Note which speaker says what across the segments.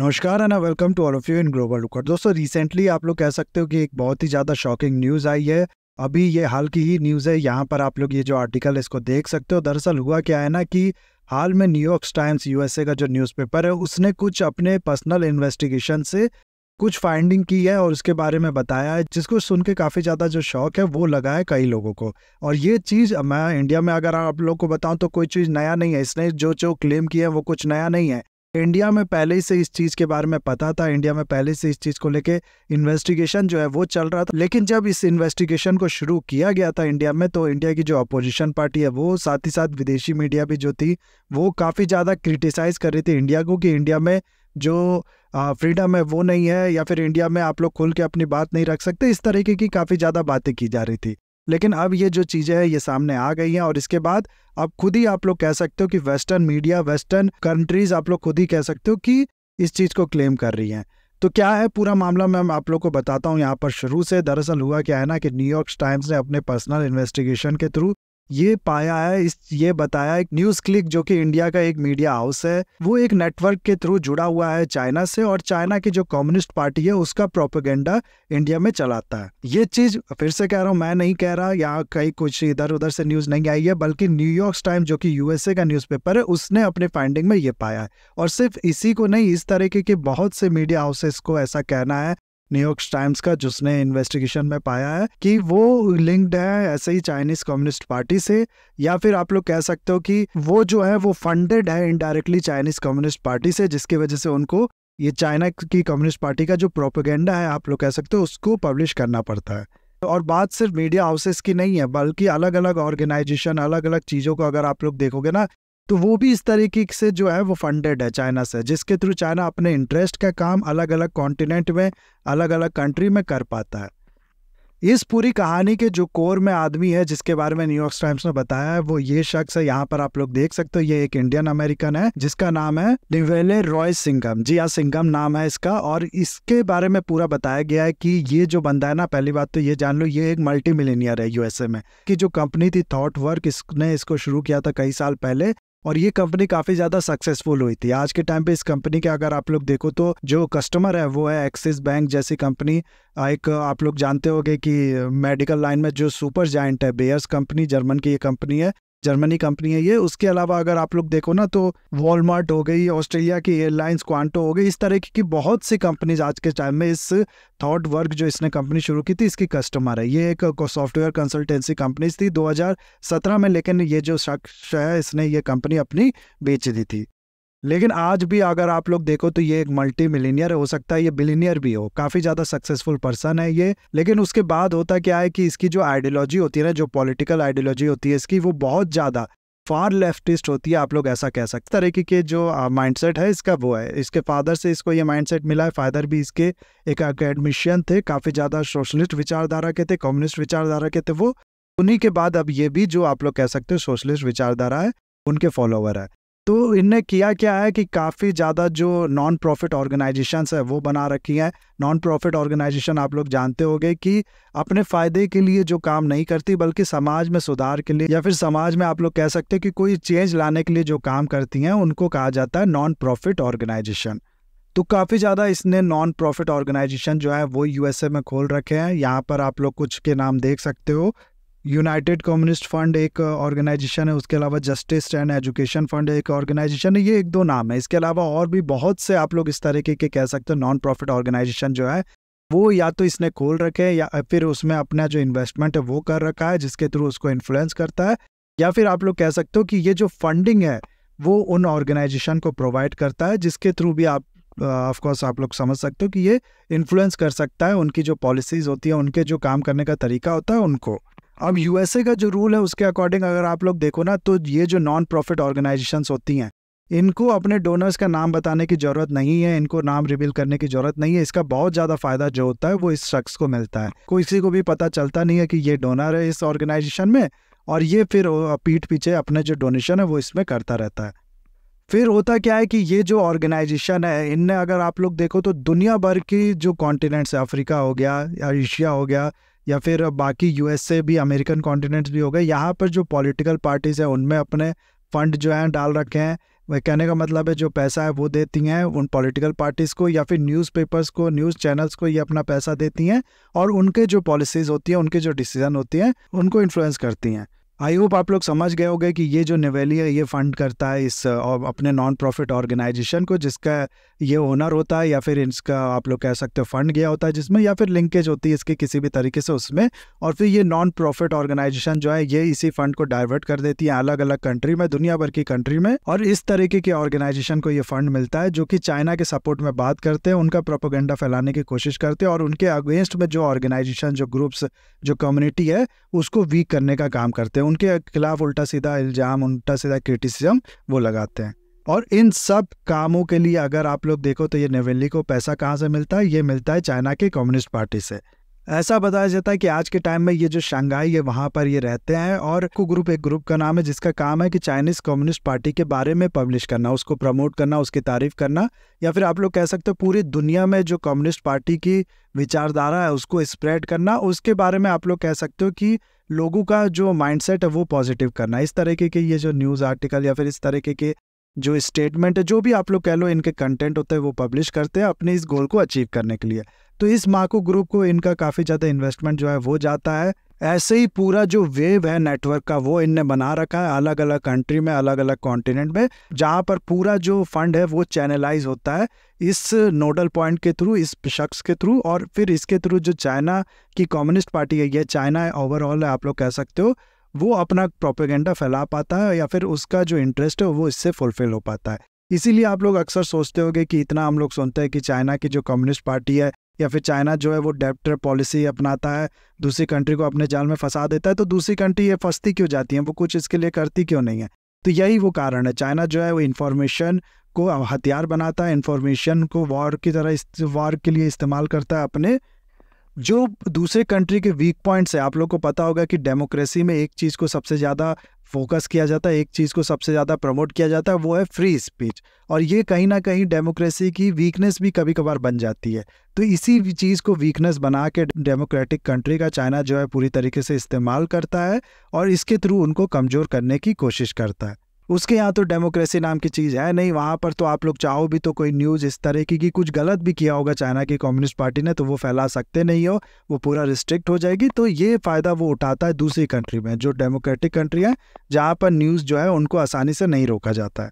Speaker 1: नमस्कार and welcome to all of you in global looker दोस्तों recently आप लोग कह सकते हो कि एक बहुत ही ज़्यादा शॉकिंग न्यूज़ आई है अभी ये हाल की ही न्यूज़ है यहाँ पर आप लोग ये जो आर्टिकल इसको देख सकते हो दरअसल हुआ क्या है ना कि हाल में न्यूयॉर्क टाइम्स यूएसए का जो न्यूज़पेपर है उसने कुछ अपने पर्सनल इन्वेस्टिगेशन से कुछ फाइंडिंग की है और उसके बारे में बताया है जिसको सुन के काफ़ी ज़्यादा जो शौक है वो लगा है कई लोगों को और ये चीज़ मैं इंडिया में अगर आप लोग को बताऊँ तो कोई चीज़ नया नहीं है इसने जो जो क्लेम किया है वो कुछ नया नहीं है इंडिया में पहले से इस चीज़ के बारे में पता था इंडिया में पहले से इस चीज़ को लेके इन्वेस्टिगेशन जो है वो चल रहा था लेकिन जब इस इन्वेस्टिगेशन को शुरू किया गया था इंडिया में तो इंडिया की जो अपोजिशन पार्टी है वो साथ ही साथ विदेशी मीडिया भी जो थी वो काफ़ी ज़्यादा क्रिटिसाइज़ कर रही थी इंडिया को कि इंडिया में जो फ्रीडम है वो नहीं है या फिर इंडिया में आप लोग खुल के अपनी बात नहीं रख सकते इस तरीके की काफ़ी ज़्यादा बातें की जा रही थी लेकिन अब ये जो चीज़ें हैं ये सामने आ गई हैं और इसके बाद अब खुद ही आप लोग कह सकते हो कि वेस्टर्न मीडिया वेस्टर्न कंट्रीज आप लोग खुद ही कह सकते हो कि इस चीज़ को क्लेम कर रही हैं तो क्या है पूरा मामला मैं आप लोग को बताता हूँ यहाँ पर शुरू से दरअसल हुआ क्या है ना कि न्यूयॉर्क टाइम्स ने अपने पर्सनल इन्वेस्टिगेशन के थ्रू ये पाया है इस ये बताया एक न्यूज क्लिक जो कि इंडिया का एक मीडिया हाउस है वो एक नेटवर्क के थ्रू जुड़ा हुआ है चाइना से और चाइना की जो कम्युनिस्ट पार्टी है उसका प्रोपोगेंडा इंडिया में चलाता है ये चीज फिर से कह रहा हूँ मैं नहीं कह रहा यहाँ कहीं कुछ इधर उधर से न्यूज नहीं आई है बल्कि न्यूयॉर्क टाइम जो कि यूएसए का न्यूज है उसने अपने फाइंडिंग में ये पाया है और सिर्फ इसी को नहीं इस तरीके के बहुत से मीडिया हाउसेस को ऐसा कहना है न्यूयॉर्क टाइम्स का जिसने इन्वेस्टिगेशन में पाया है कि वो लिंक्ड है ऐसे ही चाइनीज कम्युनिस्ट पार्टी से या फिर आप लोग कह सकते हो कि वो जो है वो फंडेड है इनडायरेक्टली चाइनीज कम्युनिस्ट पार्टी से जिसकी वजह से उनको ये चाइना की कम्युनिस्ट पार्टी का जो प्रोपोगेंडा है आप लोग कह सकते हो उसको पब्लिश करना पड़ता है और बात सिर्फ मीडिया हाउसेस की नहीं है बल्कि अलग अलग ऑर्गेनाइजेशन अलग अलग चीज़ों को अगर आप लोग देखोगे ना तो वो भी इस तरीके से जो है वो फंडेड है चाइना से जिसके थ्रू चाइना अपने इंटरेस्ट का काम अलग अलग कॉन्टिनेंट में अलग अलग कंट्री में कर पाता है इस पूरी कहानी के जो कोर में आदमी है जिसके बारे में न्यूयॉर्क टाइम्स ने बताया है वो ये शख्स है यहाँ पर आप लोग देख सकते हो ये एक इंडियन अमेरिकन है जिसका नाम है निवेले रॉय सिंघम जी हाँ सिंघम नाम है इसका और इसके बारे में पूरा बताया गया है कि ये जो बंदा है ना पहली बात तो ये जान लो ये एक मल्टी मिलीनियर है यूएसए में कि जो कंपनी थी थॉट वर्क इसने इसको शुरू किया था कई साल पहले और ये कंपनी काफ़ी ज़्यादा सक्सेसफुल हुई थी आज के टाइम पे इस कंपनी के अगर आप लोग देखो तो जो कस्टमर है वो है एक्सिस बैंक जैसी कंपनी एक आप लोग जानते होंगे कि मेडिकल लाइन में जो सुपर जाइंट है बेयर्स कंपनी जर्मन की ये कंपनी है जर्मनी कंपनी है ये उसके अलावा अगर आप लोग देखो ना तो वॉलमार्ट हो गई ऑस्ट्रेलिया की एयरलाइंस क्वांटो हो गई इस तरह की बहुत सी कंपनीज आज के टाइम में इस थॉट वर्क जो इसने कंपनी शुरू की थी इसकी कस्टमर है ये एक सॉफ्टवेयर कंसल्टेंसी कंपनीज थी 2017 में लेकिन ये जो शख्स है इसने ये कंपनी अपनी बेच दी थी लेकिन आज भी अगर आप लोग देखो तो ये एक मल्टी मिलीनियर हो सकता है ये बिलीनियर भी हो काफ़ी ज़्यादा सक्सेसफुल पर्सन है ये लेकिन उसके बाद होता क्या है कि इसकी जो आइडियोलॉजी होती है ना जो पॉलिटिकल आइडियोलॉजी होती है इसकी वो बहुत ज़्यादा फार लेफ्टिस्ट होती है आप लोग ऐसा कह सकते तरीके के जो माइंडसेट है इसका वो है इसके फादर से इसको ये माइंडसेट मिला है फादर भी इसके एक अकेडमिशियन थे काफ़ी ज़्यादा सोशलिस्ट विचारधारा के थे कम्युनिस्ट विचारधारा के थे वो उन्हीं के बाद अब ये भी जो आप लोग कह सकते हो सोशलिस्ट विचारधारा है उनके फॉलोवर है तो इनने किया क्या है कि काफ़ी ज़्यादा जो नॉन प्रॉफिट ऑर्गेनाइजेशंस है वो बना रखी हैं नॉन प्रॉफिट ऑर्गेनाइजेशन आप लोग जानते होंगे कि अपने फ़ायदे के लिए जो काम नहीं करती बल्कि समाज में सुधार के लिए या फिर समाज में आप लोग कह सकते हैं कि कोई चेंज लाने के लिए जो काम करती हैं उनको कहा जाता है नॉन प्रॉफिट ऑर्गेनाइजेशन तो काफ़ी ज़्यादा इसने नॉन प्रॉफिट ऑर्गेनाइजेशन जो है वो यूएसए में खोल रखे हैं यहाँ पर आप लोग कुछ के नाम देख सकते हो यूनाइटेड कम्युनिस्ट फंड एक ऑर्गेनाइजेशन uh, है उसके अलावा जस्टिस एंड एजुकेशन फंड एक ऑर्गेनाइजेशन है ये एक दो नाम है इसके अलावा और भी बहुत से आप लोग इस तरीके के कह सकते हो नॉन प्रॉफिट ऑर्गेनाइजेशन जो है वो या तो इसने खोल रखे या uh, फिर उसमें अपना जो इन्वेस्टमेंट है वो कर रखा है जिसके थ्रू उसको इन्फ्लुएंस करता है या फिर आप लोग कह सकते हो कि ये जो फंडिंग है वो उन ऑर्गेनाइजेशन को प्रोवाइड करता है जिसके थ्रू भी आप ऑफ uh, कोर्स आप लोग समझ सकते हो कि ये इन्फ्लुएंस कर सकता है उनकी जो पॉलिसीज होती है उनके जो काम करने का तरीका होता है उनको अब यूएसए का जो रूल है उसके अकॉर्डिंग अगर आप लोग देखो ना तो ये जो नॉन प्रॉफिट ऑर्गेनाइजेशन होती हैं इनको अपने डोनर्स का नाम बताने की ज़रूरत नहीं है इनको नाम रिवील करने की ज़रूरत नहीं है इसका बहुत ज़्यादा फायदा जो होता है वो इस शख्स को मिलता है कोई किसी को भी पता चलता नहीं है कि ये डोनर है इस ऑर्गेनाइजेशन में और ये फिर पीठ पीछे अपने जो डोनेशन है वो इसमें करता रहता है फिर होता क्या है कि ये जो ऑर्गेनाइजेशन है इनने अगर आप लोग देखो तो दुनिया भर की जो कॉन्टिनेंट्स है अफ्रीका हो गया या एशिया हो गया या फिर बाकी ए भी अमेरिकन कॉन्टिनेंट्स भी हो गए यहाँ पर जो पॉलिटिकल पार्टीज़ हैं उनमें अपने फंड जो हैं डाल रखे हैं वह कहने का मतलब है जो पैसा है वो देती हैं उन पॉलिटिकल पार्टीज़ को या फिर न्यूज़पेपर्स को न्यूज़ चैनल्स को ये अपना पैसा देती हैं और उनके जो पॉलिसीज़ होती हैं उनके जो डिसीजन होती हैं उनको इन्फ्लुएंस करती हैं आई होप आप लोग समझ गए होंगे कि ये जो निवेली है ये फंड करता है इस अपने नॉन प्रॉफिट ऑर्गेनाइजेशन को जिसका ये ओनर होता है या फिर इसका आप लोग कह सकते हो फंड गया होता है जिसमें या फिर लिंकेज होती है इसके किसी भी तरीके से उसमें और फिर ये नॉन प्रॉफिट ऑर्गेनाइजेशन जो है ये इसी फंड को डाइवर्ट कर देती है अलग अलग कंट्री में दुनिया भर की कंट्री में और इस तरीके के ऑर्गेनाइजेशन को ये फंड मिलता है जो कि चाइना के सपोर्ट में बात करते हैं उनका प्रोपोगेंडा फैलाने की कोशिश करते हैं और उनके अगेंस्ट में जो ऑर्गेनाइजेशन जो ग्रुप्स जो कम्युनिटी है उसको वीक करने का काम करते हैं उनके खिलाफ उल्टा सीधा इल्ज़ाम उल्टा सीधा क्रिटिसिज्म वो लगाते हैं और इन सब कामों के लिए अगर आप लोग देखो तो ये नेवेली को पैसा कहाँ से मिलता है ये मिलता है चाइना के कम्युनिस्ट पार्टी से ऐसा बताया जाता है कि आज के टाइम में ये जो शंघाई है वहाँ पर ये रहते हैं और को ग्रुप एक ग्रुप का नाम है जिसका काम है कि चाइनीज़ कम्युनिस्ट पार्टी के बारे में पब्लिश करना उसको प्रमोट करना उसकी तारीफ करना या फिर आप लोग कह सकते हो पूरी दुनिया में जो कम्युनिस्ट पार्टी की विचारधारा है उसको स्प्रेड करना उसके बारे में आप लोग कह सकते हो कि लोगों का जो माइंडसेट है वो पॉजिटिव करना इस तरीके के ये जो न्यूज़ आर्टिकल या फिर इस तरीके के जो स्टेटमेंट है जो भी आप लोग कह लो इनके कंटेंट होते हैं वो पब्लिश करते हैं अपने इस गोल को अचीव करने के लिए तो इस माको ग्रुप को इनका काफ़ी ज़्यादा इन्वेस्टमेंट जो है वो जाता है ऐसे ही पूरा जो वेव है नेटवर्क का वो इनने बना रखा है अलग अलग कंट्री में अलग अलग कॉन्टिनेंट में जहाँ पर पूरा जो फंड है वो चैनलाइज होता है इस नोडल पॉइंट के थ्रू इस शख्स के थ्रू और फिर इसके थ्रू जो चाइना की कम्युनिस्ट पार्टी है ये चाइना है ओवरऑल है आप लोग कह सकते हो वो अपना प्रोपेगेंडा फैला पाता है या फिर उसका जो इंटरेस्ट है वो इससे फुलफिल हो पाता है इसीलिए आप लोग अक्सर सोचते होंगे कि इतना हम लोग सुनते हैं कि चाइना की जो कम्युनिस्ट पार्टी है या फिर चाइना जो है वो डेप्टर पॉलिसी अपनाता है दूसरी कंट्री को अपने जाल में फंसा देता है तो दूसरी कंट्री ये फंसती क्यों जाती है वो कुछ इसके लिए करती क्यों नहीं है तो यही वो कारण है चाइना जो है वो इन्फॉर्मेशन को हथियार बनाता है इन्फॉर्मेशन को वॉर की तरह वॉर के लिए इस्तेमाल करता है अपने जो दूसरे कंट्री के वीक पॉइंट्स है आप लोग को पता होगा कि डेमोक्रेसी में एक चीज़ को सबसे ज़्यादा फोकस किया जाता है एक चीज़ को सबसे ज़्यादा प्रमोट किया जाता है वो है फ्री स्पीच और ये कहीं ना कहीं डेमोक्रेसी की वीकनेस भी कभी कभार बन जाती है तो इसी चीज़ को वीकनेस बना के डेमोक्रेटिक कंट्री का चाइना जो है पूरी तरीके से इस्तेमाल करता है और इसके थ्रू उनको कमज़ोर करने की कोशिश करता है उसके यहाँ तो डेमोक्रेसी नाम की चीज़ है नहीं वहाँ पर तो आप लोग चाहो भी तो कोई न्यूज़ इस तरह की कि कुछ गलत भी किया होगा चाइना की कम्युनिस्ट पार्टी ने तो वो फैला सकते नहीं हो वो पूरा रिस्ट्रिक्ट हो जाएगी तो ये फ़ायदा वो उठाता है दूसरी कंट्री में जो डेमोक्रेटिक कंट्री है जहाँ पर न्यूज़ जो है उनको आसानी से नहीं रोका जाता है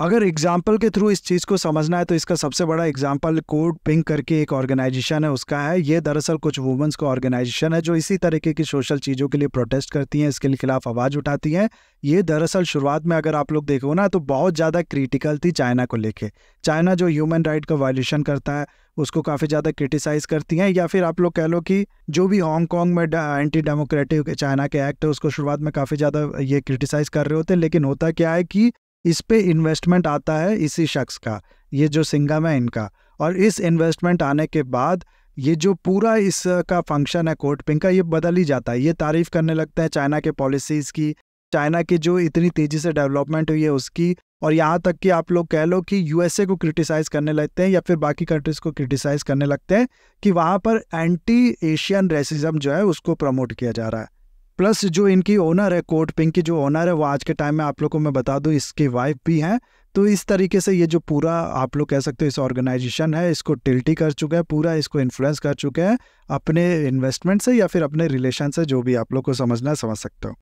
Speaker 1: अगर एग्जाम्पल के थ्रू इस चीज़ को समझना है तो इसका सबसे बड़ा एग्जाम्पल कोड पिंक करके एक ऑर्गेनाइजेशन है उसका है ये दरअसल कुछ वुमेंस का ऑर्गेनाइजेशन है जो इसी तरीके की सोशल चीज़ों के लिए प्रोटेस्ट करती हैं इसके खिलाफ आवाज़ उठाती हैं ये दरअसल शुरुआत में अगर आप लोग देखो ना तो बहुत ज़्यादा क्रिटिकल थी चाइना को लेके चाइना जो ह्यूमन राइट का वायोलेशन करता है उसको काफ़ी ज़्यादा क्रिटिसाइज़ करती हैं या फिर आप लोग कह लो कि जो भी हांगकॉन्ग में एंटी डेमोक्रेटिक चाइना के एक्ट है उसको शुरुआत में काफ़ी ज़्यादा ये क्रिटिसाइज़ कर रहे होते हैं लेकिन होता क्या है कि इस पे इन्वेस्टमेंट आता है इसी शख्स का ये जो सिंगम है इनका और इस इन्वेस्टमेंट आने के बाद ये जो पूरा इसका फंक्शन है कोर्ट पिंक का ये बदल ही जाता है ये तारीफ करने लगता है चाइना के पॉलिसीज़ की चाइना की जो इतनी तेज़ी से डेवलपमेंट हुई है उसकी और यहाँ तक कि आप लोग कह लो कि यूएसए को क्रिटिसाइज़ करने लगते हैं या फिर बाकी कंट्रीज़ को क्रिटिसाइज़ करने लगते हैं कि वहाँ पर एंटी एशियन रेसिज्म जो है उसको प्रमोट किया जा रहा है प्लस जो इनकी ओनर है कोट पिंक की जो ओनर है वो आज के टाइम में आप लोग को मैं बता दूं इसकी वाइफ भी हैं तो इस तरीके से ये जो पूरा आप लोग कह सकते हो इस ऑर्गेनाइजेशन है इसको टिल्टी कर चुका है पूरा इसको इन्फ्लुएंस कर चुके हैं अपने इन्वेस्टमेंट से या फिर अपने रिलेशन से जो भी आप लोग को समझना समझ सकते हो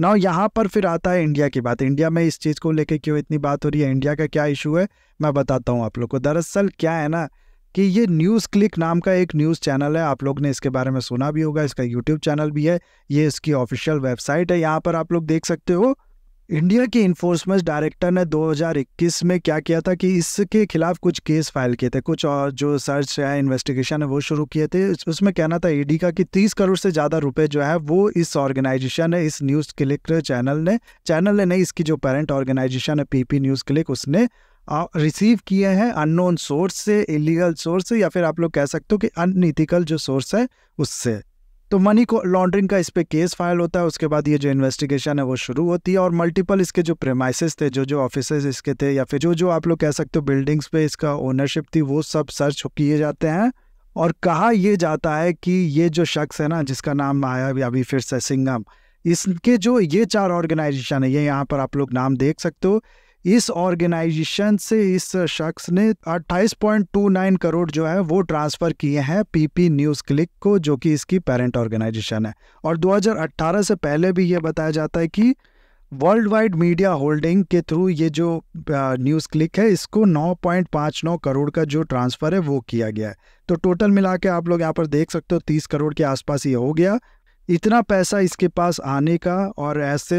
Speaker 1: ना यहाँ पर फिर आता है इंडिया की बात इंडिया में इस चीज़ को लेकर क्यों इतनी बात हो रही है इंडिया का क्या इशू है मैं बताता हूँ आप लोग को दरअसल क्या है ना कि ये न्यूज़ क्लिक नाम का एक न्यूज़ चैनल है आप लोग ने इसके बारे में सुना भी होगा इसका यूट्यूब चैनल भी है ये इसकी ऑफिशियल वेबसाइट है यहाँ पर आप लोग देख सकते हो इंडिया के इन्फोर्समेंट डायरेक्टर ने 2021 में क्या किया था कि इसके खिलाफ कुछ केस फाइल किए थे कुछ और जो सर्च है इन्वेस्टिगेशन है वो शुरू किए थे उसमें कहना था ईडी e का कि 30 करोड़ से ज़्यादा रुपए जो है वो इस ऑर्गेनाइजेशन है इस न्यूज़ क्लिक चैनल ने चैनल ने नहीं इसकी जो पेरेंट ऑर्गेनाइजेशन है पीपी न्यूज़ क्लिक उसने रिसीव किए हैं अननोन सोर्स से इलीगल सोर्स से या फिर आप लोग कह सकते हो कि अनइथिकल जो सोर्स है उससे तो मनी को लॉन्ड्रिंग का इस पर केस फाइल होता है उसके बाद ये जो इन्वेस्टिगेशन है वो शुरू होती है और मल्टीपल इसके जो प्रेमाइसिस थे जो जो ऑफिस इसके थे या फिर जो जो आप लोग कह सकते हो बिल्डिंग्स पे इसका ओनरशिप थी वो सब सर्च किए जाते हैं और कहा यह जाता है कि ये जो शख्स है ना जिसका नाम आया अभी फिर से सिंगम इसके जो ये चार ऑर्गेनाइजेशन है ये यहाँ पर आप लोग नाम देख सकते हो इस ऑर्गेनाइजेशन से इस शख्स ने 28.29 करोड़ जो है वो ट्रांसफ़र किए हैं पीपी न्यूज़ क्लिक को जो कि इसकी पेरेंट ऑर्गेनाइजेशन है और 2018 से पहले भी ये बताया जाता है कि वर्ल्ड वाइड मीडिया होल्डिंग के थ्रू ये जो न्यूज़ क्लिक है इसको 9.59 करोड़ का जो ट्रांसफ़र है वो किया गया है तो टोटल मिला के आप लोग यहाँ पर देख सकते हो 30 करोड़ के आसपास ये हो गया इतना पैसा इसके पास आने का और ऐसे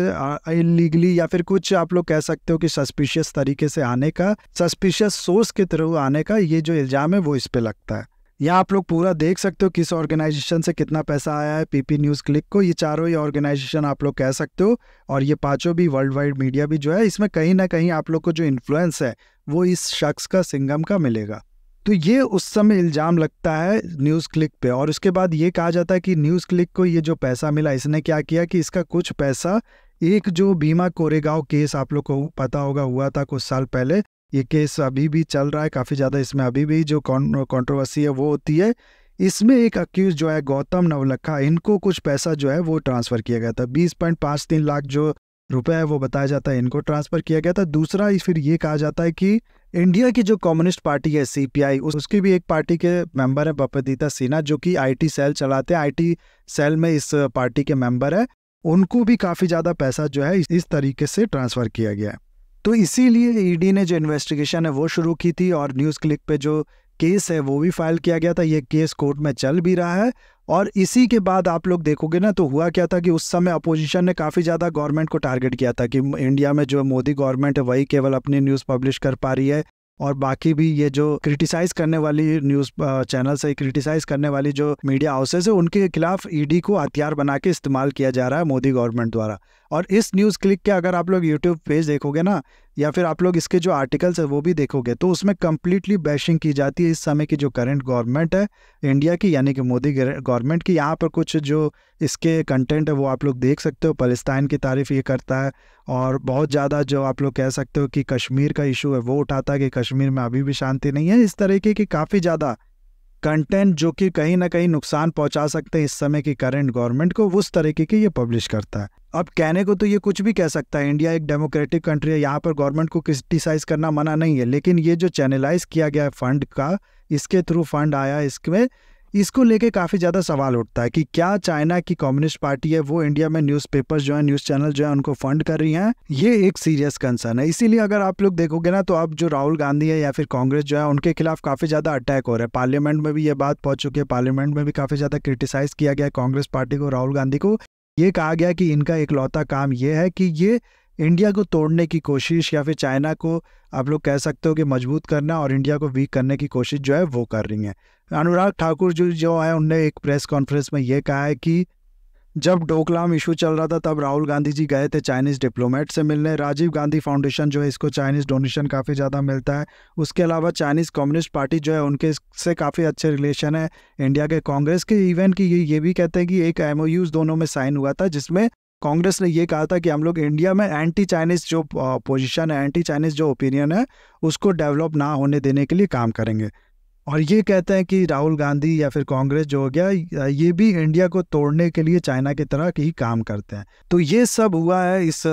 Speaker 1: इलीगली या फिर कुछ आप लोग कह सकते हो कि सस्पिशियस तरीके से आने का सस्पिशियस सोर्स के थ्रू आने का ये जो इल्ज़ाम है वो इस पर लगता है यहाँ आप लोग पूरा देख सकते हो किस ऑर्गेनाइजेशन से कितना पैसा आया है पीपी न्यूज़ क्लिक को ये चारों ही ऑर्गेनाइजेशन आप लोग कह सकते हो और ये पांचों भी वर्ल्ड वाइड मीडिया भी जो है इसमें कहीं ना कहीं आप लोग को जो इन्फ्लुएंस है वो इस शख्स का सिंगम का मिलेगा तो ये उस समय इल्ज़ाम लगता है न्यूज़ क्लिक पे और उसके बाद ये कहा जाता है कि न्यूज़ क्लिक को ये जो पैसा मिला इसने क्या किया कि इसका कुछ पैसा एक जो भीमा कोरेगांव केस आप लोग को पता होगा हुआ था कुछ साल पहले ये केस अभी भी चल रहा है काफ़ी ज़्यादा इसमें अभी भी जो कॉन्ट्रोवर्सी है वो होती है इसमें एक अक्यूज जो है गौतम नवलखा इनको कुछ पैसा जो है वो ट्रांसफ़र किया गया था बीस पॉइंट पाँच तीन लाख जो रुपए है वो बताया जाता है इनको ट्रांसफ़र किया गया था दूसरा फिर ये कहा जाता है कि इंडिया की जो कम्युनिस्ट पार्टी है सीपीआई उस, उसकी भी एक पार्टी के मेंबर है बपदीता सिन्हा जो कि आईटी सेल चलाते हैं आईटी सेल में इस पार्टी के मेंबर है उनको भी काफ़ी ज़्यादा पैसा जो है इस तरीके से ट्रांसफ़र किया गया है तो इसीलिए ईडी e ने जो इन्वेस्टिगेशन है वो शुरू की थी और न्यूज़ क्लिक पे जो केस है वो भी फाइल किया गया था ये केस कोर्ट में चल भी रहा है और इसी के बाद आप लोग देखोगे ना तो हुआ क्या था कि उस समय अपोजिशन ने काफ़ी ज़्यादा गवर्नमेंट को टारगेट किया था कि इंडिया में जो मोदी गवर्नमेंट है वही केवल अपनी न्यूज़ पब्लिश कर पा रही है और बाकी भी ये जो क्रिटिसाइज करने वाली न्यूज चैनल से क्रिटिसाइज करने वाली जो मीडिया हाउसेज है उनके खिलाफ ईडी को हथियार बना के इस्तेमाल किया जा रहा है मोदी गवर्नमेंट द्वारा और इस न्यूज़ क्लिक के अगर आप लोग यूट्यूब पेज देखोगे ना या फिर आप लोग इसके जो आर्टिकल्स है वो भी देखोगे तो उसमें कम्प्लीटली बैशिंग की जाती है इस समय की जो करंट गवर्नमेंट है इंडिया की यानी कि मोदी गवर्नमेंट की यहाँ पर कुछ जो इसके कंटेंट है वो आप लोग देख सकते हो पलस्तान की तारीफ़ ये करता है और बहुत ज़्यादा जो आप लोग कह सकते हो कि कश्मीर का इशू है वो उठाता है कि कश्मीर में अभी भी शांति नहीं है इस तरीके की काफ़ी ज़्यादा कंटेंट जो कि कहीं ना कहीं नुकसान पहुंचा सकते हैं इस समय की करंट गवर्नमेंट को उस तरीके की ये पब्लिश करता है अब कहने को तो ये कुछ भी कह सकता है इंडिया एक डेमोक्रेटिक कंट्री है यहाँ पर गवर्नमेंट को क्रिटिसाइज़ करना मना नहीं है लेकिन ये जो चैनलाइज किया गया है फंड का इसके थ्रू फंड आया इसमें इसको लेके काफ़ी ज़्यादा सवाल उठता है कि क्या चाइना की कम्युनिस्ट पार्टी है वो इंडिया में न्यूज़पेपर्स जो है न्यूज़ चैनल जो है उनको फंड कर रही हैं ये एक सीरियस कंसर्न है इसीलिए अगर आप लोग देखोगे ना तो अब जो राहुल गांधी है या फिर कांग्रेस जो है उनके खिलाफ काफ़ी ज़्यादा अटैक हो रहा है पार्लियामेंट में भी ये बात पहुंच चुकी है पार्लियामेंट में भी काफ़ी ज़्यादा क्रिटिसाइज़ किया गया है कांग्रेस पार्टी को राहुल गांधी को ये कहा गया कि इनका इकलौता काम ये है कि ये इंडिया को तोड़ने की कोशिश या फिर चाइना को आप लोग कह सकते हो कि मजबूत करना और इंडिया को वीक करने की कोशिश जो है वो कर रही हैं अनुराग ठाकुर जो जो है उनने एक प्रेस कॉन्फ्रेंस में ये कहा है कि जब डोकलाम इशू चल रहा था तब राहुल गांधी जी गए थे चाइनीज़ डिप्लोमेट से मिलने राजीव गांधी फाउंडेशन जो है इसको चाइनीज़ डोनेशन काफ़ी ज़्यादा मिलता है उसके अलावा चाइनीज़ कम्युनिस्ट पार्टी जो है उनके से काफ़ी अच्छे रिलेशन है इंडिया के कांग्रेस के इवेंट कि ये ये भी कहते हैं कि एक एम दोनों में साइन हुआ था जिसमें कांग्रेस ने ये कहा था कि हम लोग इंडिया में एंटी चाइनीज़ जो पोजिशन है एंटी चाइनीज़ जो ओपिनियन है उसको डेवलप ना होने देने के लिए काम करेंगे और ये कहते हैं कि राहुल गांधी या फिर कांग्रेस जो हो गया ये भी इंडिया को तोड़ने के लिए चाइना की तरह ही काम करते हैं तो ये सब हुआ है इस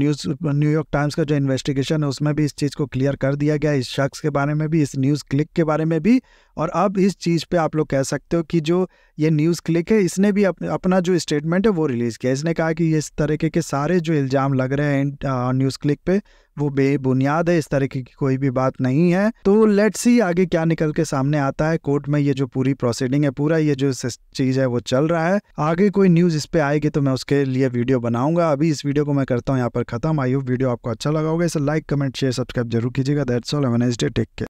Speaker 1: न्यूज़ न्यूयॉर्क टाइम्स का जो इन्वेस्टिगेशन है उसमें भी इस चीज़ को क्लियर कर दिया गया इस शख्स के बारे में भी इस न्यूज़ क्लिक के बारे में भी और अब इस चीज़ पे आप लोग कह सकते हो कि जो ये न्यूज़ क्लिक है इसने भी अप, अपना जो स्टेटमेंट है वो रिलीज़ किया इसने कहा कि इस तरीके के सारे जो इल्ज़ाम लग रहे हैं न्यूज़ क्लिक पे वो बेबुनियाद है इस तरीके की कोई भी बात नहीं है तो लेट्स सी आगे क्या निकल के सामने आता है कोर्ट में ये जो पूरी प्रोसीडिंग है पूरा ये जो चीज़ है वो चल रहा है आगे कोई न्यूज़ इस पर आएगी तो मैं उसके लिए वीडियो बनाऊंगा अभी इस वीडियो को मैं करता हूँ यहाँ पर खत्म आई हो वीडियो आपको अच्छा लगा होगा इसे लाइक कमेंट शेयर सब्सक्राइब जरूर कीजिएगा that's all have day take care